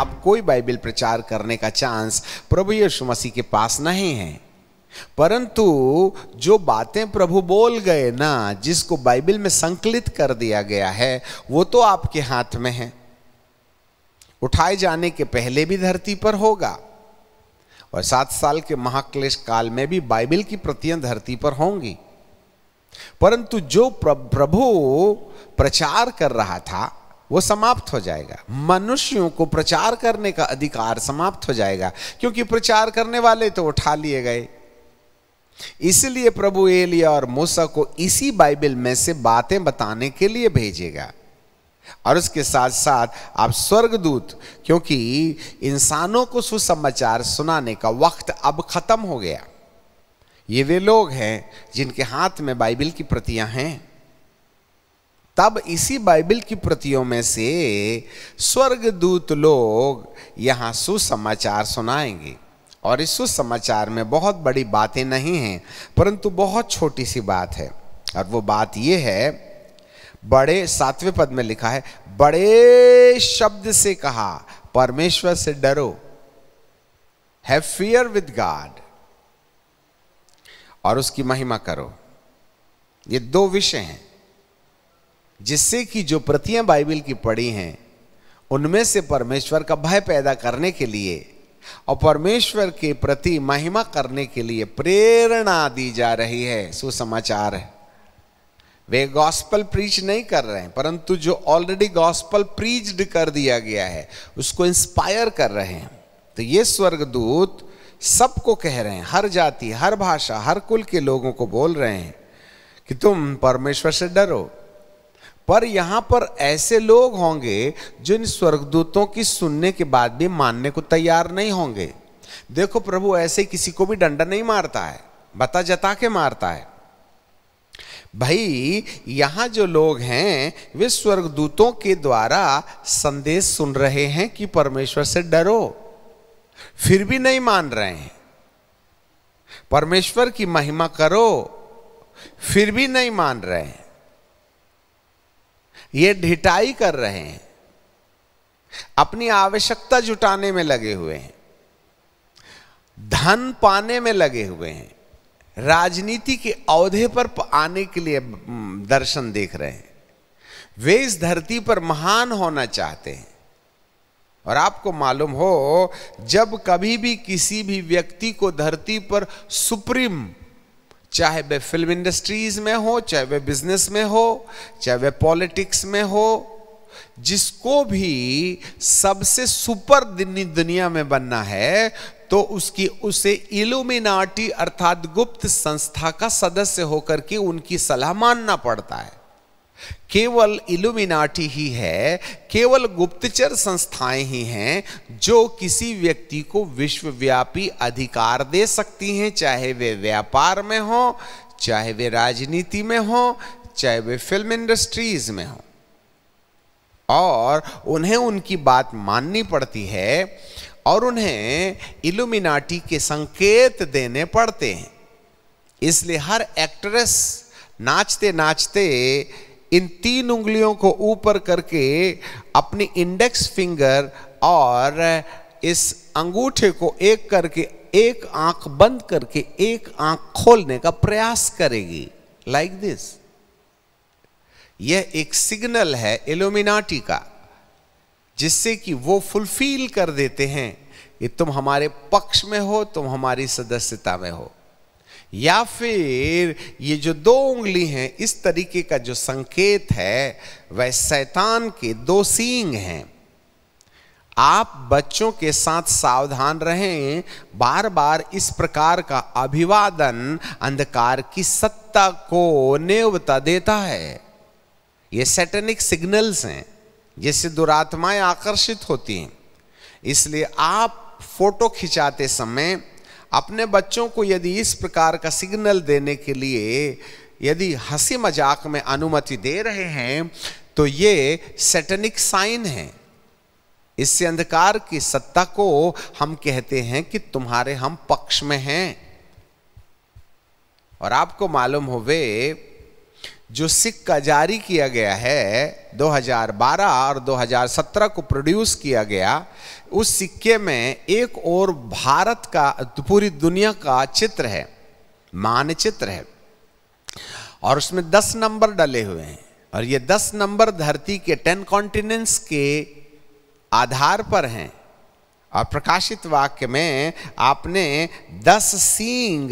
अब कोई बाइबल प्रचार करने का चांस प्रभु यीशु मसीह के पास नहीं है परंतु जो बातें प्रभु बोल गए ना जिसको बाइबल में संकलित कर दिया गया है वो तो आपके हाथ में है उठाए जाने के पहले भी धरती पर होगा और सात साल के महाक्लेश काल में भी बाइबल की प्रतियां धरती पर होंगी परंतु जो प्रभु प्रचार कर रहा था वो समाप्त हो जाएगा मनुष्यों को प्रचार करने का अधिकार समाप्त हो जाएगा क्योंकि प्रचार करने वाले तो उठा लिए गए इसलिए प्रभु एलिया और मूसा को इसी बाइबल में से बातें बताने के लिए भेजेगा और उसके साथ साथ आप स्वर्गदूत क्योंकि इंसानों को सुसमाचार सुनाने का वक्त अब खत्म हो गया ये वे लोग हैं जिनके हाथ में बाइबल की प्रतियां हैं तब इसी बाइबल की प्रतियों में से स्वर्गदूत लोग यहाँ सुसमाचार सुनाएंगे और इस सुसमाचार में बहुत बड़ी बातें नहीं हैं परंतु बहुत छोटी सी बात है और वो बात ये है बड़े सातवें पद में लिखा है बड़े शब्द से कहा परमेश्वर से डरो हैव फियर विद गॉड और उसकी महिमा करो ये दो विषय हैं जिससे कि जो प्रतियां बाइबल की पड़ी हैं उनमें से परमेश्वर का भय पैदा करने के लिए और परमेश्वर के प्रति महिमा करने के लिए प्रेरणा दी जा रही है सुसमाचार है वे गॉस्पल प्रीच नहीं कर रहे हैं परंतु जो ऑलरेडी गॉस्पल प्रीच्ड कर दिया गया है उसको इंस्पायर कर रहे हैं तो ये स्वर्गदूत सबको कह रहे हैं हर जाति हर भाषा हर कुल के लोगों को बोल रहे हैं कि तुम परमेश्वर से डरो पर यहां पर ऐसे लोग होंगे जो इन स्वर्गदूतों की सुनने के बाद भी मानने को तैयार नहीं होंगे देखो प्रभु ऐसे किसी को भी डंडा नहीं मारता है बता जता के मारता है भाई यहां जो लोग हैं वे स्वर्गदूतों के द्वारा संदेश सुन रहे हैं कि परमेश्वर से डरो फिर भी नहीं मान रहे हैं परमेश्वर की महिमा करो फिर भी नहीं मान रहे हैं ये ढिटाई कर रहे हैं अपनी आवश्यकता जुटाने में लगे हुए हैं धन पाने में लगे हुए हैं राजनीति के औधे पर आने के लिए दर्शन देख रहे हैं वे इस धरती पर महान होना चाहते हैं और आपको मालूम हो जब कभी भी किसी भी व्यक्ति को धरती पर सुप्रीम चाहे वह फिल्म इंडस्ट्रीज में हो चाहे वह बिजनेस में हो चाहे वह पॉलिटिक्स में हो जिसको भी सबसे सुपर दुनिया में बनना है तो उसकी उसे इलुमिनाटी अर्थात गुप्त संस्था का सदस्य होकर के उनकी सलाह मानना पड़ता है केवल इलुमिनाटी ही है केवल गुप्तचर संस्थाएं ही हैं जो किसी व्यक्ति को विश्वव्यापी अधिकार दे सकती हैं चाहे वे व्यापार में हों चाहे वे राजनीति में हों चाहे वे फिल्म इंडस्ट्रीज में हों और उन्हें उनकी बात माननी पड़ती है और उन्हें इलुमिनाटी के संकेत देने पड़ते हैं इसलिए हर एक्ट्रेस नाचते नाचते इन तीन उंगलियों को ऊपर करके अपनी इंडेक्स फिंगर और इस अंगूठे को एक करके एक आंख बंद करके एक आंख खोलने का प्रयास करेगी लाइक like दिस यह एक सिग्नल है एलोमिनाटी का जिससे कि वो फुलफिल कर देते हैं कि तुम हमारे पक्ष में हो तुम हमारी सदस्यता में हो या फिर ये जो दो उंगली हैं इस तरीके का जो संकेत है वह शैतान के दो सींग हैं आप बच्चों के साथ सावधान रहें बार बार इस प्रकार का अभिवादन अंधकार की सत्ता को नेवता देता है ये सैटेनिक सिग्नल्स हैं जिससे दुरात्माएं आकर्षित होती हैं इसलिए आप फोटो खिंचाते समय अपने बच्चों को यदि इस प्रकार का सिग्नल देने के लिए यदि हंसी मजाक में अनुमति दे रहे हैं तो ये सेटनिक साइन है इससे अंधकार की सत्ता को हम कहते हैं कि तुम्हारे हम पक्ष में हैं और आपको मालूम हो वे जो सिक्का जारी किया गया है 2012 और 2017 को प्रोड्यूस किया गया उस सिक्के में एक और भारत का पूरी दुनिया का चित्र है मानचित्र है और उसमें दस नंबर डले हुए हैं और ये दस नंबर धरती के टेन कॉन्टिनेंट्स के आधार पर हैं और प्रकाशित वाक्य में आपने दस सींग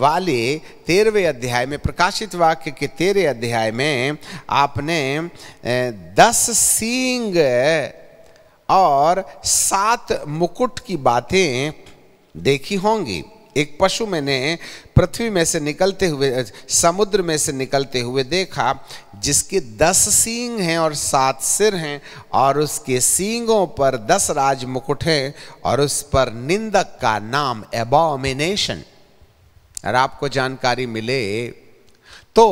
वाले तेरहवें अध्याय में प्रकाशित वाक्य के तेरह अध्याय में आपने दस सींग और सात मुकुट की बातें देखी होंगी एक पशु मैंने पृथ्वी में से निकलते हुए समुद्र में से निकलते हुए देखा जिसके दस सींग हैं और सात सिर हैं और उसके सींगों पर दस राज मुकुट हैं और उस पर निंदक का नाम एबोमिनेशन और आपको जानकारी मिले तो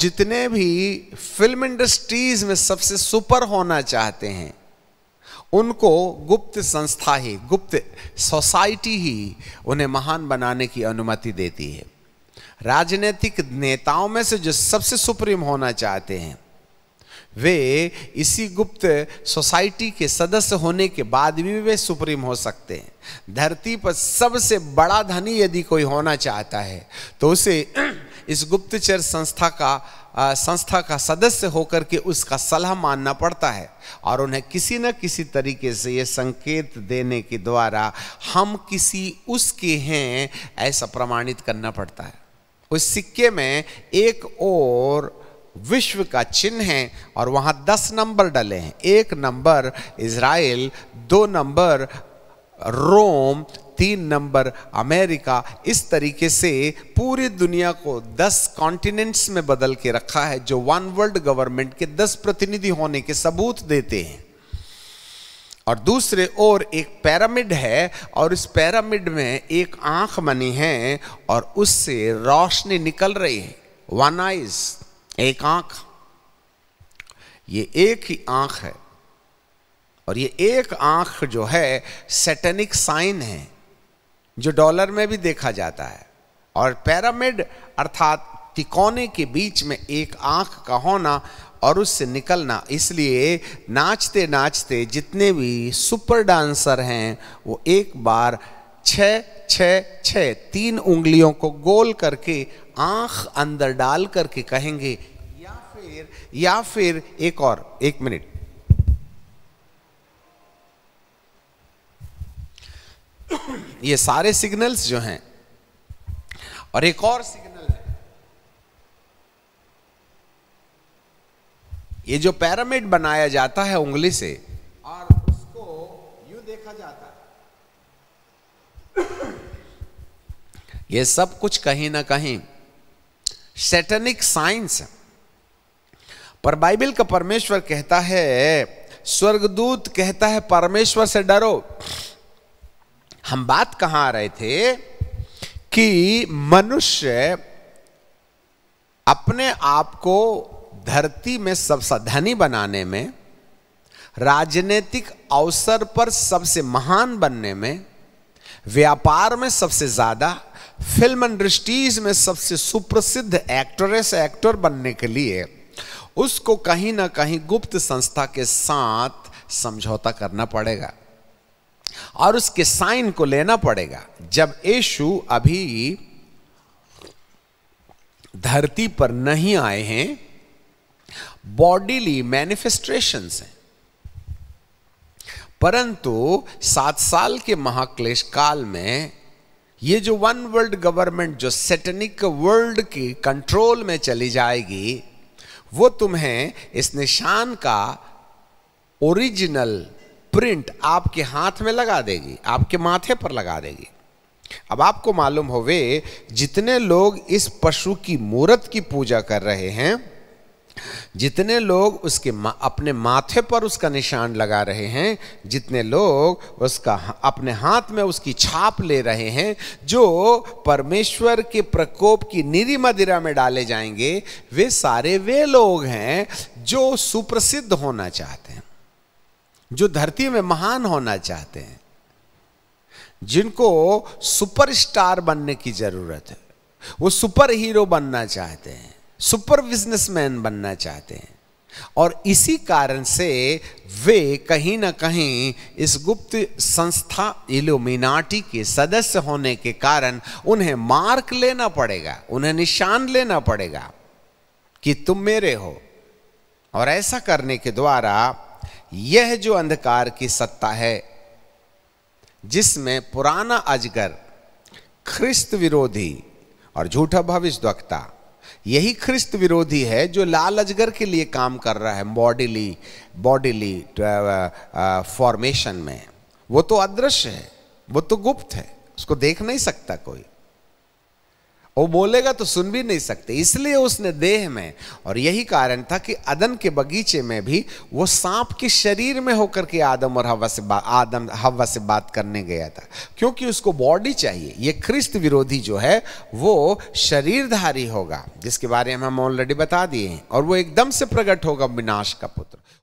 जितने भी फिल्म इंडस्ट्रीज में सबसे सुपर होना चाहते हैं उनको गुप्त संस्था ही गुप्त सोसाइटी ही उन्हें महान बनाने की अनुमति देती है राजनीतिक नेताओं में से जो सबसे सुप्रीम होना चाहते हैं वे इसी गुप्त सोसाइटी के सदस्य होने के बाद भी वे सुप्रीम हो सकते हैं धरती पर सबसे बड़ा धनी यदि कोई होना चाहता है तो उसे इस गुप्तचर संस्था का आ, संस्था का सदस्य होकर के उसका सलाह मानना पड़ता है और उन्हें किसी न किसी तरीके से ये संकेत देने के द्वारा हम किसी उसके हैं ऐसा प्रमाणित करना पड़ता है उस सिक्के में एक और विश्व का चिन्ह है और वहाँ दस नंबर डले हैं एक नंबर इसराइल दो नंबर रोम तीन नंबर अमेरिका इस तरीके से पूरी दुनिया को दस कॉन्टिनेंट्स में बदल के रखा है जो वन वर्ल्ड गवर्नमेंट के दस प्रतिनिधि होने के सबूत देते हैं और दूसरे ओर एक पैरामिड है और इस पैरामिड में एक आंख बनी है और उससे रोशनी निकल रही है वन आइज एक आंख ये एक ही आंख है और ये एक आंख जो है सेटेनिक साइन है जो डॉलर में भी देखा जाता है और पैरामिड अर्थात तिकोने के बीच में एक आंख का होना और उससे निकलना इसलिए नाचते नाचते जितने भी सुपर डांसर हैं वो एक बार छ छ छ तीन उंगलियों को गोल करके आंख अंदर डाल करके कहेंगे या फिर या फिर एक और एक मिनट ये सारे सिग्नल्स जो हैं और एक और सिग्नल है ये जो पैरामिड बनाया जाता है उंगली से और उसको यू देखा जाता है ये सब कुछ कहीं ना कहीं सेटनिक साइंस पर बाइबल का परमेश्वर कहता है स्वर्गदूत कहता है परमेश्वर से डरो हम बात कहां आ रहे थे कि मनुष्य अपने आप को धरती में सबसे धनी बनाने में राजनीतिक अवसर पर सबसे महान बनने में व्यापार में सबसे ज़्यादा फिल्म इंडस्ट्रीज में सबसे सुप्रसिद्ध एक्ट्रेस एक्टर बनने के लिए उसको कहीं ना कहीं गुप्त संस्था के साथ समझौता करना पड़ेगा और उसके साइन को लेना पड़ेगा जब यशु अभी धरती पर नहीं आए हैं बॉडीली मैनिफेस्टेशन हैं परंतु सात साल के महाक्लेश काल में ये जो वन वर्ल्ड गवर्नमेंट जो सेटनिक वर्ल्ड की कंट्रोल में चली जाएगी वो तुम्हें इस निशान का ओरिजिनल प्रिंट आपके हाथ में लगा देगी आपके माथे पर लगा देगी अब आपको मालूम हो वे जितने लोग इस पशु की मूर्त की पूजा कर रहे हैं जितने लोग उसके मा, अपने माथे पर उसका निशान लगा रहे हैं जितने लोग उसका अपने हाथ में उसकी छाप ले रहे हैं जो परमेश्वर के प्रकोप की निरी मदिरा में डाले जाएंगे वे सारे वे लोग हैं जो सुप्रसिद्ध होना चाहते हैं जो धरती में महान होना चाहते हैं जिनको सुपरस्टार बनने की जरूरत है वो सुपर हीरो बनना चाहते हैं सुपर बिजनेसमैन बनना चाहते हैं और इसी कारण से वे कहीं ना कहीं इस गुप्त संस्था इल्यूमिनाटी के सदस्य होने के कारण उन्हें मार्क लेना पड़ेगा उन्हें निशान लेना पड़ेगा कि तुम मेरे हो और ऐसा करने के द्वारा यह जो अंधकार की सत्ता है जिसमें पुराना अजगर ख्रिस्त विरोधी और झूठा भविष्य द्वक्ता यही ख्रिस्त विरोधी है जो लाल अजगर के लिए काम कर रहा है बॉडीली बॉडीली फॉर्मेशन में वो तो अदृश्य है वो तो गुप्त है उसको देख नहीं सकता कोई वो बोलेगा तो सुन भी नहीं सकते इसलिए उसने देह में और यही कारण था कि अदन के बगीचे में भी वो सांप के शरीर में होकर के आदम और हवा से बात आदम हवा से बात करने गया था क्योंकि उसको बॉडी चाहिए ये ख्रिस्त विरोधी जो है वो शरीरधारी होगा जिसके बारे में हम ऑलरेडी बता दिए हैं और वो एकदम से प्रकट होगा विनाश का पुत्र